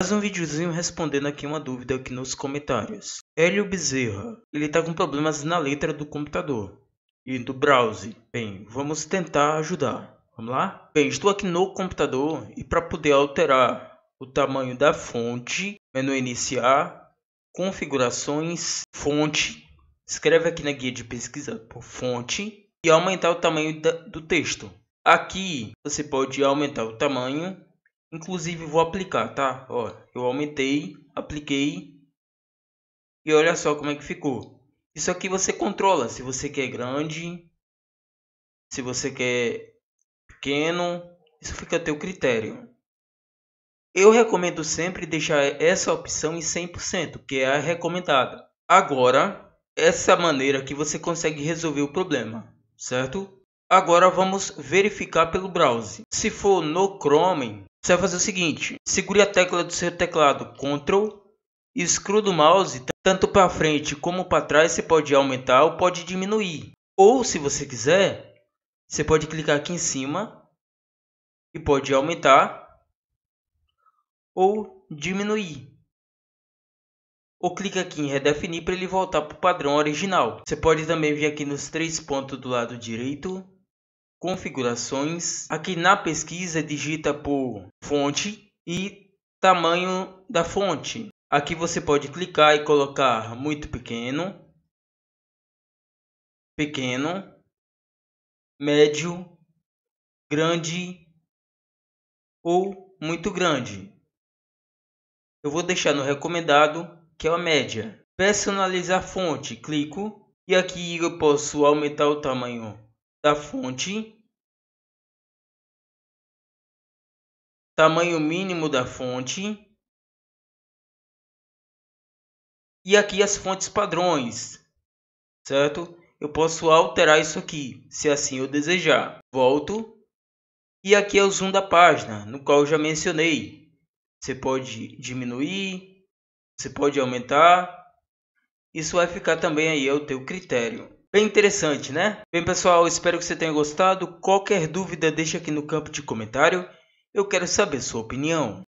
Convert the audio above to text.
Faz um videozinho respondendo aqui uma dúvida aqui nos comentários. Hélio Bezerra, ele tá com problemas na letra do computador e do browser. Bem, vamos tentar ajudar. Vamos lá? Bem, estou aqui no computador e para poder alterar o tamanho da fonte, menu iniciar, configurações, fonte. Escreve aqui na guia de pesquisa por fonte e aumentar o tamanho da, do texto. Aqui você pode aumentar o tamanho Inclusive vou aplicar, tá? Ó, eu aumentei, apliquei. E olha só como é que ficou. Isso aqui você controla se você quer grande, se você quer pequeno, isso fica a teu critério. Eu recomendo sempre deixar essa opção em 100%, que é a recomendada. Agora, essa maneira que você consegue resolver o problema, certo? Agora vamos verificar pelo browser. Se for no Chrome, você vai fazer o seguinte: segure a tecla do seu teclado Ctrl e scroll do mouse tanto para frente como para trás. Você pode aumentar ou pode diminuir. Ou, se você quiser, você pode clicar aqui em cima e pode aumentar ou diminuir. Ou clica aqui em redefinir para ele voltar para o padrão original. Você pode também vir aqui nos três pontos do lado direito configurações. Aqui na pesquisa digita por fonte e tamanho da fonte. Aqui você pode clicar e colocar muito pequeno, pequeno, médio, grande ou muito grande. Eu vou deixar no recomendado, que é a média. Personalizar fonte, clico e aqui eu posso aumentar o tamanho da fonte, tamanho mínimo da fonte, e aqui as fontes padrões, certo? Eu posso alterar isso aqui, se assim eu desejar. Volto, e aqui é o zoom da página, no qual já mencionei. Você pode diminuir, você pode aumentar, isso vai ficar também aí ao é teu critério bem interessante, né? Bem, pessoal, espero que você tenha gostado. Qualquer dúvida, deixa aqui no campo de comentário. Eu quero saber sua opinião.